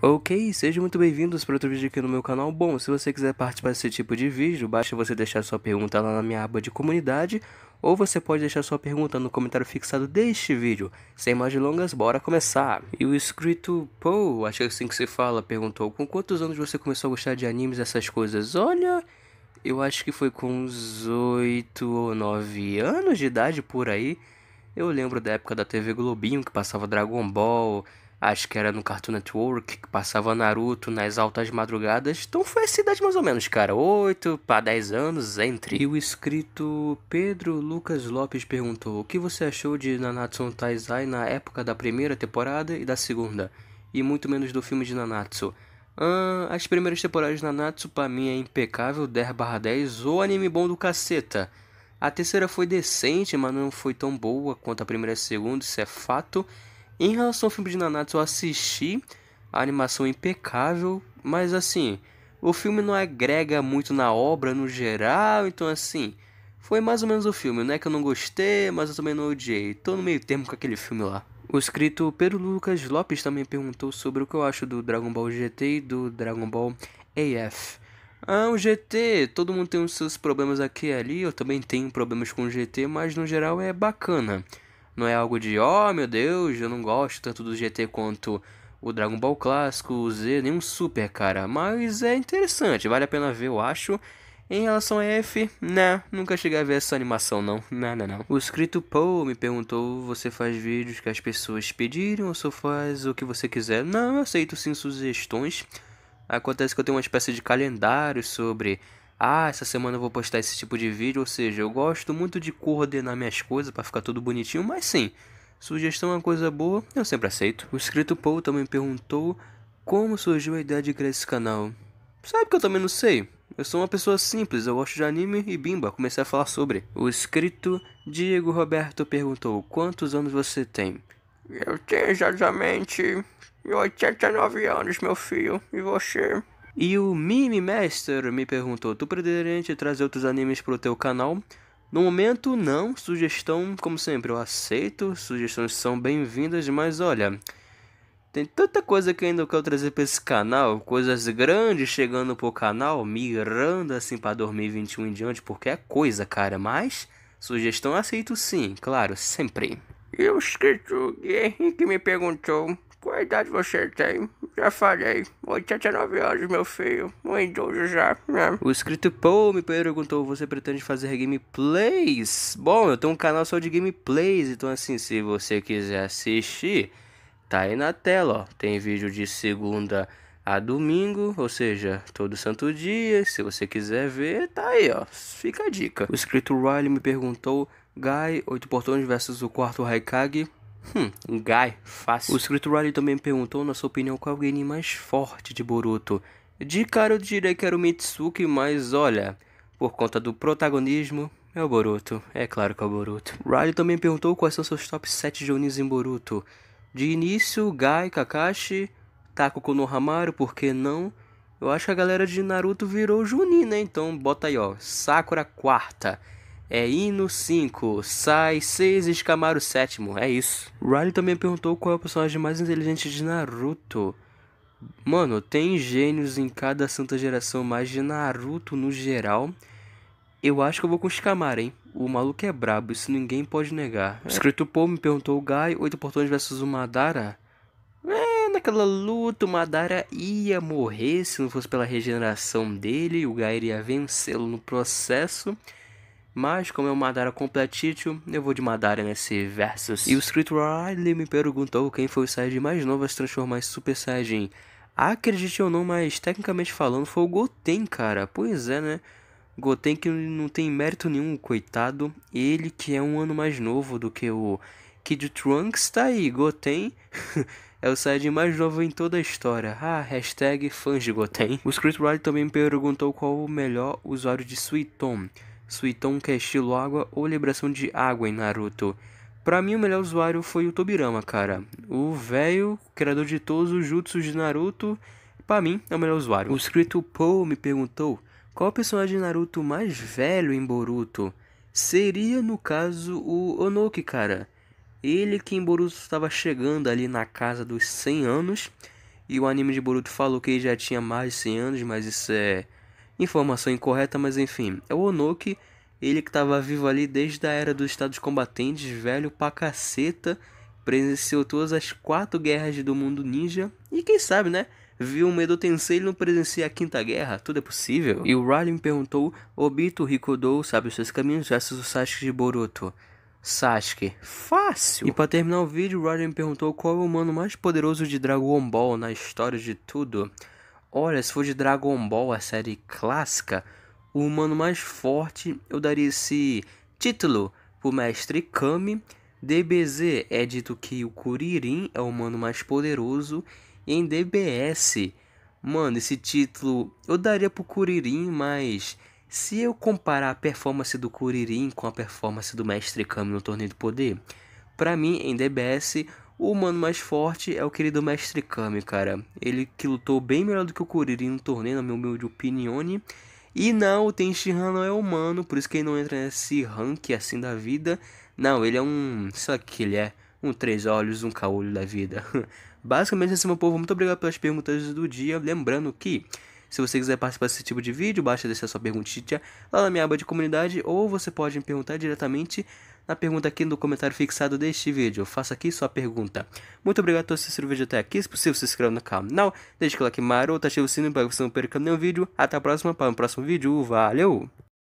Ok, sejam muito bem-vindos para outro vídeo aqui no meu canal. Bom, se você quiser participar desse tipo de vídeo, basta você deixar sua pergunta lá na minha aba de comunidade, ou você pode deixar sua pergunta no comentário fixado deste vídeo. Sem mais delongas, bora começar! E o escrito Paul, acho que é assim que se fala, perguntou, com quantos anos você começou a gostar de animes e essas coisas? Olha, eu acho que foi com uns 8 ou 9 anos de idade por aí. Eu lembro da época da TV Globinho, que passava Dragon Ball acho que era no Cartoon Network, que passava Naruto nas altas madrugadas. Então foi essa idade mais ou menos, cara. 8 para 10 anos, entre. E o escrito Pedro Lucas Lopes perguntou: O que você achou de Nanatsu no Taizai na época da primeira temporada e da segunda? E muito menos do filme de Nanatsu. Ah, as primeiras temporadas de Nanatsu pra mim é impecável, 10/10, ou anime bom do caceta. A terceira foi decente, mas não foi tão boa quanto a primeira e a segunda, isso é fato. Em relação ao filme de Nanatsu, eu assisti a animação é impecável, mas assim, o filme não agrega muito na obra no geral, então assim, foi mais ou menos o filme, não é que eu não gostei, mas eu também não odiei. Tô no meio termo com aquele filme lá. O escrito Pedro Lucas Lopes também perguntou sobre o que eu acho do Dragon Ball GT e do Dragon Ball AF. Ah, o GT, todo mundo tem os seus problemas aqui e ali, eu também tenho problemas com o GT, mas no geral é bacana. Não é algo de, oh meu Deus, eu não gosto tanto do GT quanto o Dragon Ball Clássico, o Z, nenhum super, cara. Mas é interessante, vale a pena ver, eu acho. Em relação a F, né, nunca cheguei a ver essa animação, não. Não, né, não, né, não. O escrito Paul me perguntou: você faz vídeos que as pessoas pediram ou só faz o que você quiser? Não, eu aceito sim sugestões. Acontece que eu tenho uma espécie de calendário sobre ah, essa semana eu vou postar esse tipo de vídeo, ou seja, eu gosto muito de coordenar minhas coisas para ficar tudo bonitinho, mas sim, sugestão é uma coisa boa, eu sempre aceito. O inscrito Paul também perguntou como surgiu a ideia de criar esse canal. Sabe que eu também não sei? Eu sou uma pessoa simples, eu gosto de anime e bimba, comecei a falar sobre. O inscrito Diego Roberto perguntou: Quantos anos você tem? Eu tenho exatamente 89 anos, meu filho, e você? E o Mimi Master me perguntou: Tu pretende trazer outros animes pro teu canal? No momento, não. Sugestão, como sempre, eu aceito. Sugestões são bem-vindas, mas olha. Tem tanta coisa que ainda quero trazer para esse canal, coisas grandes chegando pro canal, mirando assim para 2021 em diante, porque é coisa, cara. Mas sugestão aceito sim, claro, sempre. E o escrito que me perguntou qual idade você tem? Já falei, 89 anos, meu filho. Um idoso já, né? O escrito Paul me perguntou: Você pretende fazer gameplays? Bom, eu tenho um canal só de gameplays, então assim, se você quiser assistir, tá aí na tela, ó. Tem vídeo de segunda a domingo, ou seja, todo santo dia. Se você quiser ver, tá aí, ó. Fica a dica. O escrito Riley me perguntou: Guy, oito portões versus o quarto Raikage. Hum, Guy, fácil. O escrito Riley também perguntou, na sua opinião, qual é o game mais forte de Boruto. De cara eu diria que era o Mitsuki, mas olha, por conta do protagonismo, é o Boruto. É claro que é o Boruto. Riley também perguntou quais são seus top 7 Jonis em Boruto. De início, Guy, Kakashi, Taku Konohamaru, por que não? Eu acho que a galera de Naruto virou Junin, né? Então bota aí, ó. Sakura quarta. É hino 5, sai 6 e escamar 7, sétimo. É isso. Riley também perguntou qual é o personagem mais inteligente de Naruto. Mano, tem gênios em cada santa geração, mas de Naruto no geral, eu acho que eu vou com o Shikamaru, hein? O maluco é brabo, isso ninguém pode negar. O é. Escrito Paul me perguntou, Gai, oito portões versus o Madara? É, naquela luta o Madara ia morrer se não fosse pela regeneração dele, o Gai iria vencê-lo no processo. Mas como eu é Madara completitio, eu vou de Madara nesse versus. E o Script Riley me perguntou quem foi o Saiyajin mais novo a se transformar em Super Saiyajin. Acredite ou não, mas tecnicamente falando foi o Goten, cara. Pois é, né? Goten que não tem mérito nenhum, coitado. Ele que é um ano mais novo do que o Kid Trunks, tá aí. Goten é o Saiyajin mais novo em toda a história. Ah, hashtag fãs de Goten. O Script Riley também me perguntou qual o melhor usuário de Suiton. Suitão que é estilo água, ou liberação de água em Naruto. Pra mim, o melhor usuário foi o Tobirama, cara. O velho, criador de todos os jutsus de Naruto, pra mim, é o melhor usuário. O escrito Poe me perguntou qual o personagem de Naruto mais velho em Boruto. Seria, no caso, o Onoki, cara. Ele que em Boruto estava chegando ali na casa dos 100 anos. E o anime de Boruto falou que ele já tinha mais de 100 anos, mas isso é Informação incorreta, mas enfim. É o Onoki, ele que estava vivo ali desde a era dos Estados Combatentes, velho pra caceta. Presenciou todas as quatro guerras do mundo ninja. E quem sabe, né? Viu o Medo Tensei não presencia a Quinta Guerra? Tudo é possível. E o Ralin perguntou: Obito Rikudou sabe os seus caminhos versus o Sasuke de Boruto. Sasuke. Fácil! E para terminar o vídeo, Ryan perguntou qual é o humano mais poderoso de Dragon Ball na história de tudo. Olha, se for de Dragon Ball, a série clássica, o humano mais forte, eu daria esse título pro Mestre Kami. DBZ é dito que o Kuririn é o humano mais poderoso. E em DBS, mano, esse título eu daria pro Kuririn, mas se eu comparar a performance do Kuririn com a performance do Mestre Kami no Torneio do Poder, para mim em DBS o humano mais forte é o querido Mestre Kami, cara. Ele que lutou bem melhor do que o Kuririn no torneio, na minha de opinião. E não, o Tenshinhan não é humano, por isso que ele não entra nesse rank assim da vida. Não, ele é um... só que ele é? Um três olhos, um caolho da vida. Basicamente assim, meu povo, muito obrigado pelas perguntas do dia. Lembrando que... Se você quiser participar desse tipo de vídeo, basta deixar sua perguntinha lá na minha aba de comunidade ou você pode me perguntar diretamente na pergunta aqui no comentário fixado deste vídeo. Faça aqui sua pergunta. Muito obrigado por assistir o vídeo até aqui. Se possível, se inscreva no canal, deixe o like maroto, ative o sininho para que você não perca nenhum vídeo. Até a próxima, para o um próximo vídeo. Valeu!